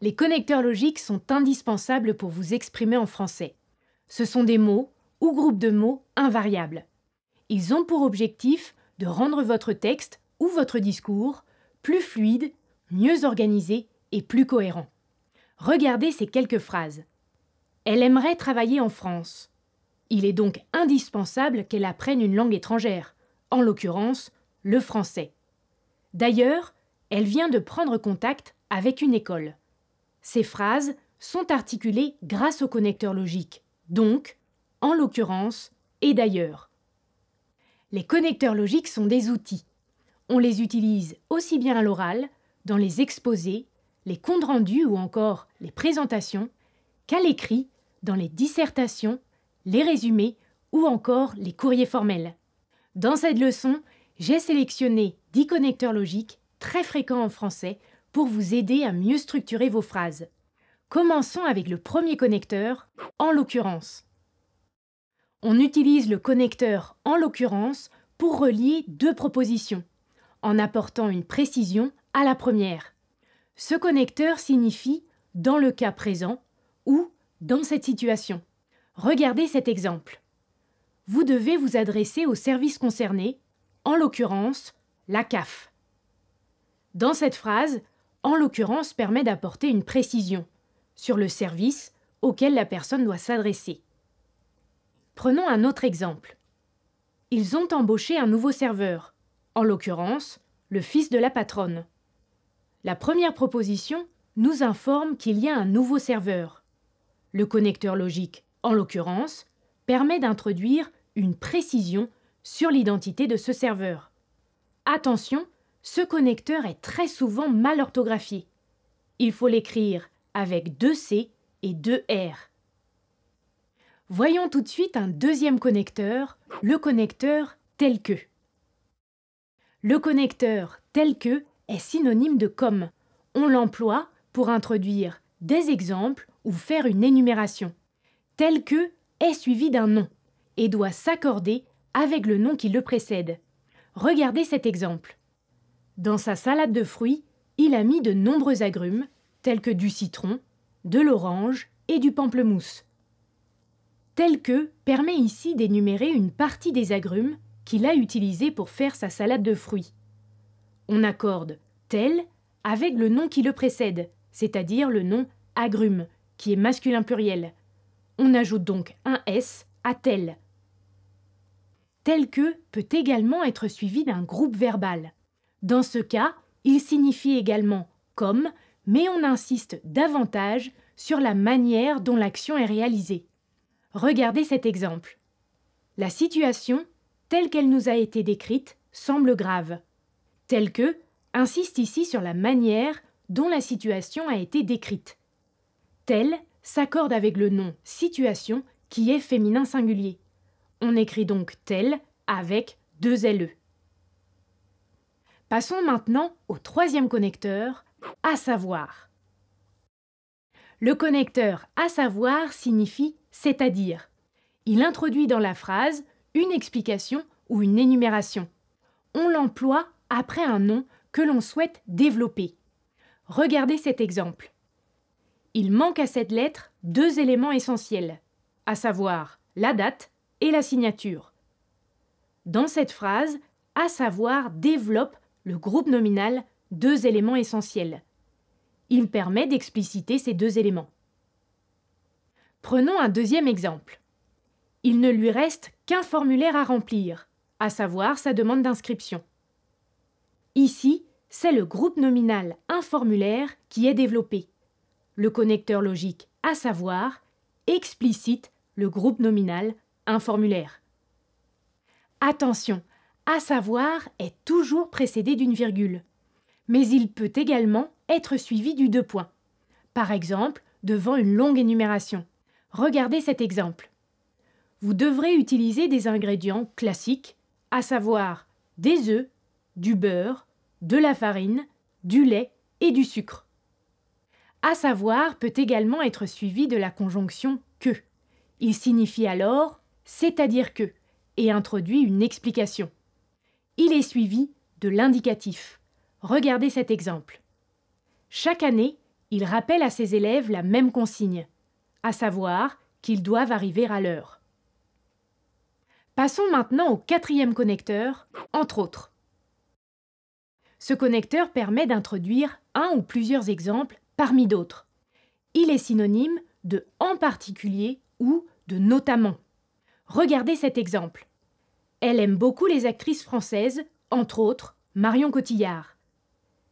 les connecteurs logiques sont indispensables pour vous exprimer en français. Ce sont des mots ou groupes de mots invariables. Ils ont pour objectif de rendre votre texte ou votre discours plus fluide, mieux organisé et plus cohérent. Regardez ces quelques phrases. Elle aimerait travailler en France. Il est donc indispensable qu'elle apprenne une langue étrangère, en l'occurrence le français. D'ailleurs, elle vient de prendre contact avec une école. Ces phrases sont articulées grâce aux connecteurs logiques, donc, en l'occurrence, et d'ailleurs. Les connecteurs logiques sont des outils. On les utilise aussi bien à l'oral, dans les exposés, les comptes rendus ou encore les présentations, qu'à l'écrit, dans les dissertations, les résumés ou encore les courriers formels. Dans cette leçon, j'ai sélectionné 10 connecteurs logiques très fréquents en français pour vous aider à mieux structurer vos phrases. Commençons avec le premier connecteur, en l'occurrence. On utilise le connecteur en l'occurrence pour relier deux propositions, en apportant une précision à la première. Ce connecteur signifie dans le cas présent ou dans cette situation. Regardez cet exemple. Vous devez vous adresser au service concerné, en l'occurrence la CAF. Dans cette phrase, en l'occurrence, permet d'apporter une précision sur le service auquel la personne doit s'adresser. Prenons un autre exemple. Ils ont embauché un nouveau serveur, en l'occurrence, le fils de la patronne. La première proposition nous informe qu'il y a un nouveau serveur. Le connecteur logique, en l'occurrence, permet d'introduire une précision sur l'identité de ce serveur. Attention ce connecteur est très souvent mal orthographié. Il faut l'écrire avec deux C et deux R. Voyons tout de suite un deuxième connecteur, le connecteur tel que. Le connecteur tel que est synonyme de comme. On l'emploie pour introduire des exemples ou faire une énumération. Tel que est suivi d'un nom et doit s'accorder avec le nom qui le précède. Regardez cet exemple. Dans sa salade de fruits, il a mis de nombreux agrumes, tels que du citron, de l'orange et du pamplemousse. Tel que permet ici d'énumérer une partie des agrumes qu'il a utilisés pour faire sa salade de fruits. On accorde tel avec le nom qui le précède, c'est-à-dire le nom agrume, qui est masculin pluriel. On ajoute donc un S à tel. Tel que peut également être suivi d'un groupe verbal. Dans ce cas, il signifie également comme, mais on insiste davantage sur la manière dont l'action est réalisée. Regardez cet exemple. La situation, telle qu'elle nous a été décrite, semble grave. Telle que insiste ici sur la manière dont la situation a été décrite. Telle s'accorde avec le nom situation qui est féminin singulier. On écrit donc tel avec deux LE. Passons maintenant au troisième connecteur, à savoir. Le connecteur à savoir signifie c'est-à-dire. Il introduit dans la phrase une explication ou une énumération. On l'emploie après un nom que l'on souhaite développer. Regardez cet exemple. Il manque à cette lettre deux éléments essentiels, à savoir la date et la signature. Dans cette phrase, à savoir développe le groupe nominal deux éléments essentiels. Il permet d'expliciter ces deux éléments. Prenons un deuxième exemple. Il ne lui reste qu'un formulaire à remplir, à savoir sa demande d'inscription. Ici, c'est le groupe nominal un formulaire qui est développé. Le connecteur logique, à savoir, explicite le groupe nominal un formulaire. Attention, à savoir est toujours précédé d'une virgule. Mais il peut également être suivi du deux points. Par exemple, devant une longue énumération. Regardez cet exemple. Vous devrez utiliser des ingrédients classiques, à savoir des œufs, du beurre, de la farine, du lait et du sucre. À savoir peut également être suivi de la conjonction que. Il signifie alors c'est-à-dire que et introduit une explication il est suivi de l'indicatif. Regardez cet exemple. Chaque année, il rappelle à ses élèves la même consigne, à savoir qu'ils doivent arriver à l'heure. Passons maintenant au quatrième connecteur, entre autres. Ce connecteur permet d'introduire un ou plusieurs exemples parmi d'autres. Il est synonyme de en particulier ou de notamment. Regardez cet exemple. Elle aime beaucoup les actrices françaises, entre autres Marion Cotillard.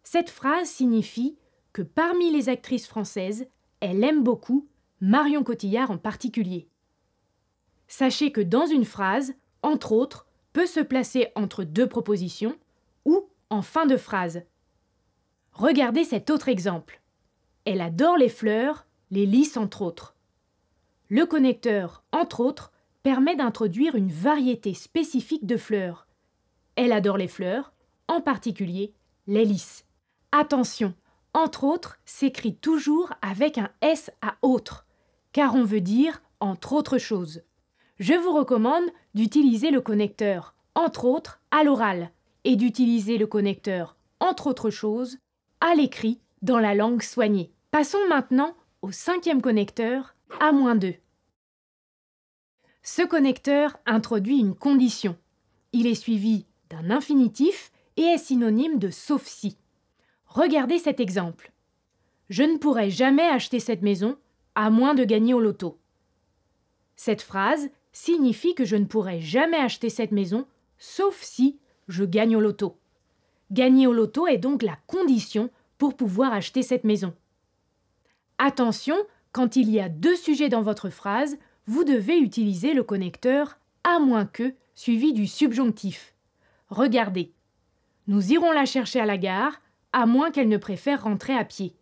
Cette phrase signifie que parmi les actrices françaises, elle aime beaucoup Marion Cotillard en particulier. Sachez que dans une phrase, entre autres, peut se placer entre deux propositions ou en fin de phrase. Regardez cet autre exemple. Elle adore les fleurs, les lys entre autres. Le connecteur entre autres permet d'introduire une variété spécifique de fleurs. Elle adore les fleurs, en particulier les Attention, entre autres s'écrit toujours avec un S à autre, car on veut dire entre autres choses. Je vous recommande d'utiliser le connecteur entre autres à l'oral et d'utiliser le connecteur entre autres choses à l'écrit dans la langue soignée. Passons maintenant au cinquième connecteur, à moins 2. Ce connecteur introduit une condition. Il est suivi d'un infinitif et est synonyme de sauf si. Regardez cet exemple. Je ne pourrai jamais acheter cette maison à moins de gagner au loto. Cette phrase signifie que je ne pourrai jamais acheter cette maison sauf si je gagne au loto. Gagner au loto est donc la condition pour pouvoir acheter cette maison. Attention, quand il y a deux sujets dans votre phrase, vous devez utiliser le connecteur à moins que suivi du subjonctif. Regardez. Nous irons la chercher à la gare, à moins qu'elle ne préfère rentrer à pied.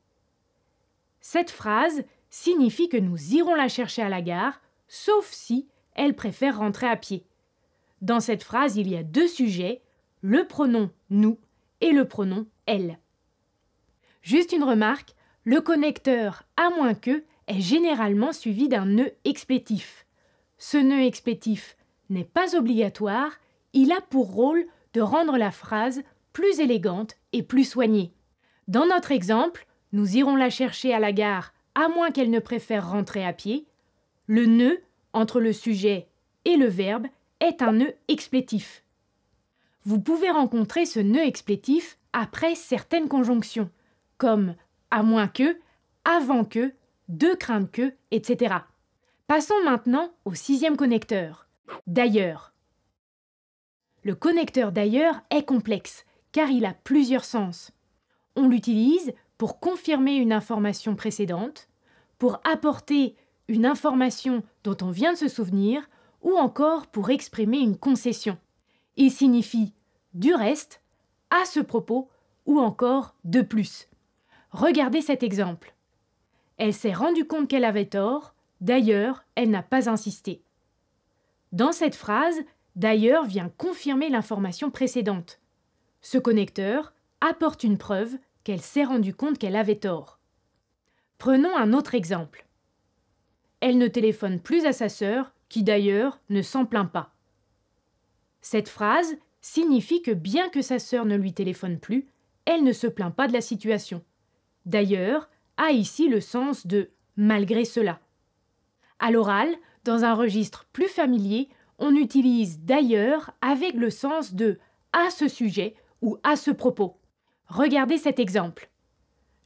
Cette phrase signifie que nous irons la chercher à la gare, sauf si elle préfère rentrer à pied. Dans cette phrase, il y a deux sujets, le pronom nous et le pronom elle. Juste une remarque, le connecteur à moins que est généralement suivi d'un nœud explétif. Ce nœud explétif n'est pas obligatoire, il a pour rôle de rendre la phrase plus élégante et plus soignée. Dans notre exemple, nous irons la chercher à la gare à moins qu'elle ne préfère rentrer à pied. Le nœud entre le sujet et le verbe est un nœud explétif. Vous pouvez rencontrer ce nœud explétif après certaines conjonctions, comme à moins que, avant que deux craintes que, etc. Passons maintenant au sixième connecteur, d'ailleurs. Le connecteur d'ailleurs est complexe, car il a plusieurs sens. On l'utilise pour confirmer une information précédente, pour apporter une information dont on vient de se souvenir, ou encore pour exprimer une concession. Il signifie du reste, à ce propos, ou encore de plus. Regardez cet exemple. Elle s'est rendue compte qu'elle avait tort, d'ailleurs, elle n'a pas insisté. Dans cette phrase, d'ailleurs vient confirmer l'information précédente. Ce connecteur apporte une preuve qu'elle s'est rendue compte qu'elle avait tort. Prenons un autre exemple. Elle ne téléphone plus à sa sœur, qui d'ailleurs ne s'en plaint pas. Cette phrase signifie que bien que sa sœur ne lui téléphone plus, elle ne se plaint pas de la situation. D'ailleurs, a ici le sens de malgré cela. À l'oral, dans un registre plus familier, on utilise d'ailleurs avec le sens de à ce sujet ou à ce propos. Regardez cet exemple.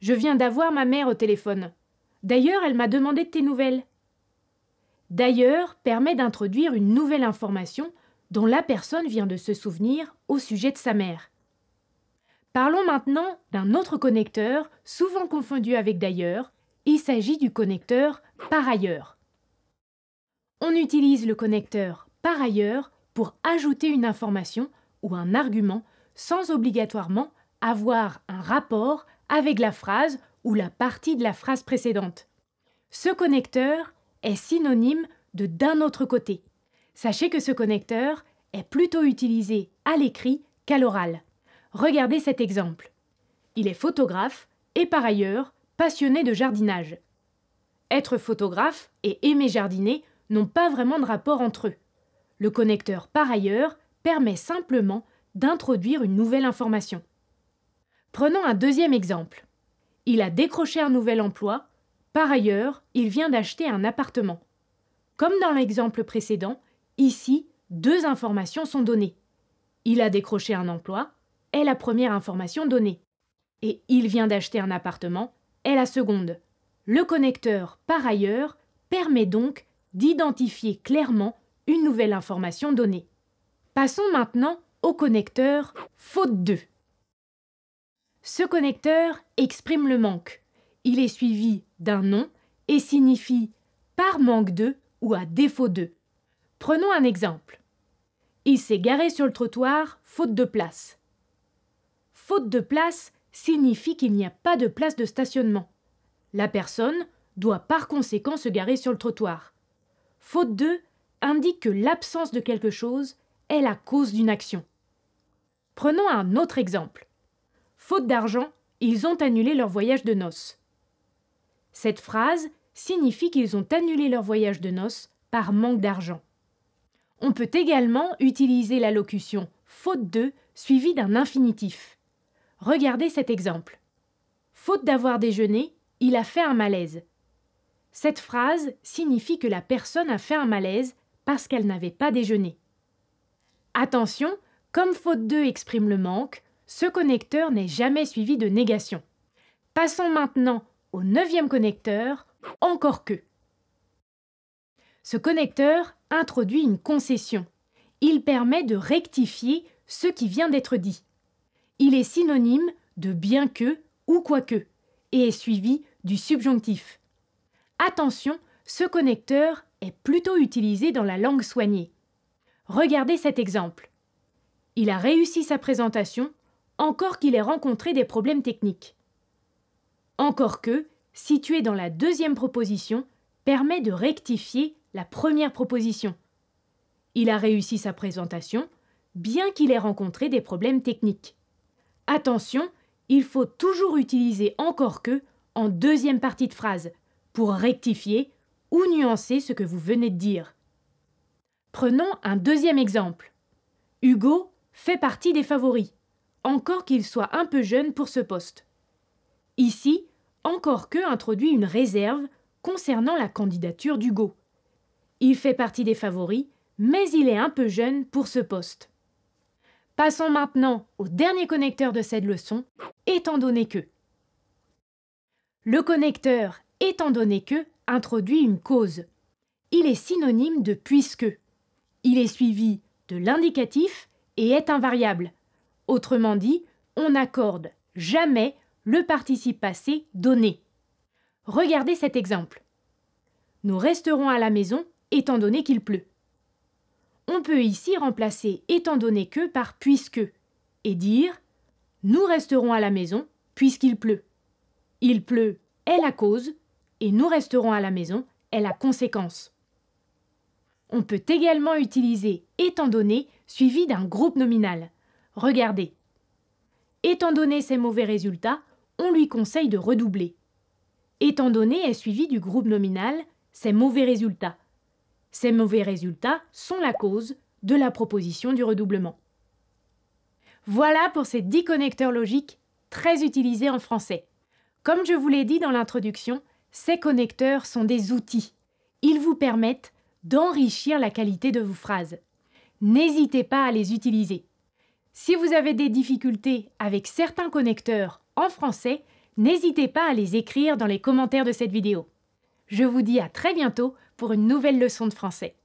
Je viens d'avoir ma mère au téléphone. D'ailleurs, elle m'a demandé de tes nouvelles. D'ailleurs permet d'introduire une nouvelle information dont la personne vient de se souvenir au sujet de sa mère. Parlons maintenant d'un autre connecteur, souvent confondu avec d'ailleurs. Il s'agit du connecteur par ailleurs. On utilise le connecteur par ailleurs pour ajouter une information ou un argument sans obligatoirement avoir un rapport avec la phrase ou la partie de la phrase précédente. Ce connecteur est synonyme de d'un autre côté. Sachez que ce connecteur est plutôt utilisé à l'écrit qu'à l'oral. Regardez cet exemple. Il est photographe et par ailleurs passionné de jardinage. Être photographe et aimer jardiner n'ont pas vraiment de rapport entre eux. Le connecteur par ailleurs permet simplement d'introduire une nouvelle information. Prenons un deuxième exemple. Il a décroché un nouvel emploi, par ailleurs, il vient d'acheter un appartement. Comme dans l'exemple précédent, ici, deux informations sont données. Il a décroché un emploi, est la première information donnée. Et il vient d'acheter un appartement est la seconde. Le connecteur, par ailleurs, permet donc d'identifier clairement une nouvelle information donnée. Passons maintenant au connecteur faute 2. Ce connecteur exprime le manque. Il est suivi d'un nom et signifie par manque de ou à défaut de. Prenons un exemple. Il s'est garé sur le trottoir faute de place faute de place signifie qu'il n'y a pas de place de stationnement. La personne doit par conséquent se garer sur le trottoir. Faute de indique que l'absence de quelque chose est la cause d'une action. Prenons un autre exemple. Faute d'argent, ils ont annulé leur voyage de noces. Cette phrase signifie qu'ils ont annulé leur voyage de noces par manque d'argent. On peut également utiliser la locution faute de suivie d'un infinitif. Regardez cet exemple. Faute d'avoir déjeuné, il a fait un malaise. Cette phrase signifie que la personne a fait un malaise parce qu'elle n'avait pas déjeuné. Attention, comme faute 2 exprime le manque, ce connecteur n'est jamais suivi de négation. Passons maintenant au neuvième connecteur, encore que. Ce connecteur introduit une concession. Il permet de rectifier ce qui vient d'être dit. Il est synonyme de bien que ou quoique et est suivi du subjonctif. Attention, ce connecteur est plutôt utilisé dans la langue soignée. Regardez cet exemple. Il a réussi sa présentation, encore qu'il ait rencontré des problèmes techniques. Encore que, situé dans la deuxième proposition, permet de rectifier la première proposition. Il a réussi sa présentation, bien qu'il ait rencontré des problèmes techniques. Attention, il faut toujours utiliser encore que en deuxième partie de phrase pour rectifier ou nuancer ce que vous venez de dire. Prenons un deuxième exemple. Hugo fait partie des favoris, encore qu'il soit un peu jeune pour ce poste. Ici, encore que introduit une réserve concernant la candidature d'Hugo. Il fait partie des favoris, mais il est un peu jeune pour ce poste. Passons maintenant au dernier connecteur de cette leçon, étant donné que. Le connecteur étant donné que introduit une cause. Il est synonyme de puisque. Il est suivi de l'indicatif et est invariable. Autrement dit, on n'accorde jamais le participe passé donné. Regardez cet exemple. Nous resterons à la maison étant donné qu'il pleut on peut ici remplacer étant donné que par puisque et dire Nous resterons à la maison puisqu'il pleut. Il pleut est la cause et nous resterons à la maison est la conséquence. On peut également utiliser étant donné suivi d'un groupe nominal. Regardez. Étant donné ses mauvais résultats, on lui conseille de redoubler. Étant donné est suivi du groupe nominal ses mauvais résultats. Ces mauvais résultats sont la cause de la proposition du redoublement. Voilà pour ces 10 connecteurs logiques très utilisés en français. Comme je vous l'ai dit dans l'introduction, ces connecteurs sont des outils. Ils vous permettent d'enrichir la qualité de vos phrases. N'hésitez pas à les utiliser. Si vous avez des difficultés avec certains connecteurs en français, n'hésitez pas à les écrire dans les commentaires de cette vidéo. Je vous dis à très bientôt pour une nouvelle leçon de français.